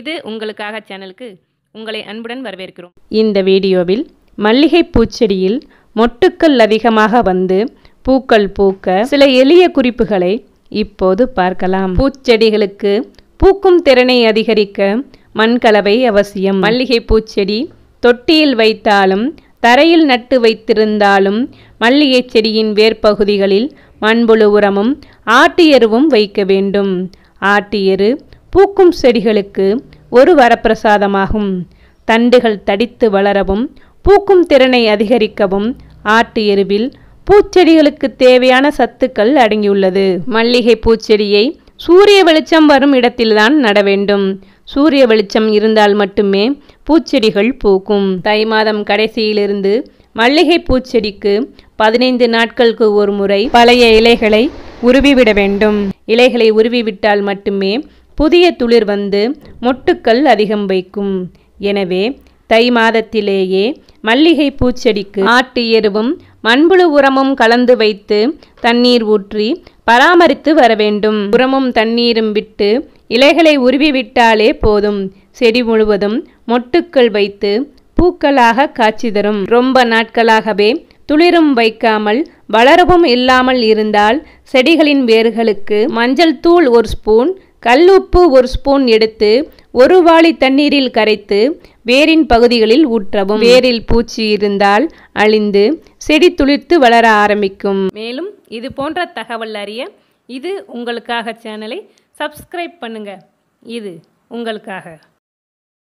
இது உங்களுக்காக சேனலுக்கு உங்களை அன்புடன் வரவேற்கிறோம் இந்த வீடியோவில் மல்லிகை பூச்செடியில் மொட்டுக்கள் அதிகமாக வந்து பூக்கள் பூக்க சில எளிய குறிப்புகளை இப்போது பார்க்கலாம் பூச்செடிகளுக்கு பூக்கும் திறனை அதிகரிக்க மண்கலவை அவசியம் மல்லிகை பூச்செடி தொட்டியில் வைத்தாலும் தரையில் நட்டு வைத்திருந்தாலும் மல்லிகை செடியின் வேர்ப்பகுதிகளில் மண்புழு உரமும் ஆட்டு எருவும் வைக்க வேண்டும் ஆட்டு எரு பூக்கும் செடிகளுக்கு ஒரு வரப்பிரசாதமாகும் தண்டுகள் தடித்து வளரவும் பூக்கும் திறனை அதிகரிக்கவும் ஆட்டு எருவில் பூச்செடிகளுக்கு தேவையான சத்துக்கள் அடங்கியுள்ளது மல்லிகை பூச்செடியை சூரிய வெளிச்சம் வரும் இடத்தில்தான் நட வேண்டும் சூரிய வெளிச்சம் இருந்தால் மட்டுமே பூச்செடிகள் பூக்கும் தை மாதம் கடைசியிலிருந்து மல்லிகை பூச்செடிக்கு பதினைந்து நாட்களுக்கு ஒரு முறை பழைய இலைகளை உருவிவிட வேண்டும் இலைகளை உருவிவிட்டால் மட்டுமே புதிய துளிர் வந்து மொட்டுக்கள் அதிகம் வைக்கும் எனவே தை மாதத்திலேயே மல்லிகை பூச்செடிக்கு ஆட்டு எருவும் மண்புழு உரமும் கலந்து வைத்து தண்ணீர் ஊற்றி பராமரித்து வர வேண்டும் உரமும் தண்ணீரும் விட்டு இலைகளை உருவி விட்டாலே போதும் செடி முழுவதும் மொட்டுக்கள் வைத்து பூக்களாக காட்சி தரும் ரொம்ப நாட்களாகவே துளிரும் வைக்காமல் வளரவும் இல்லாமல் இருந்தால் செடிகளின் வேர்களுக்கு மஞ்சள் தூள் ஒரு ஸ்பூன் கல்லுப்பு ஒரு ஸ்பூன் எடுத்து ஒரு வாளி தண்ணீரில் கரைத்து வேரின் பகுதிகளில் ஊற்றவும் வேரில் பூச்சி இருந்தால் அழிந்து செடி துளிர்த்து வளர ஆரம்பிக்கும் மேலும் இது போன்ற தகவல் அறிய இது உங்களுக்காக சேனலை சப்ஸ்கிரைப் பண்ணுங்கள் இது உங்களுக்காக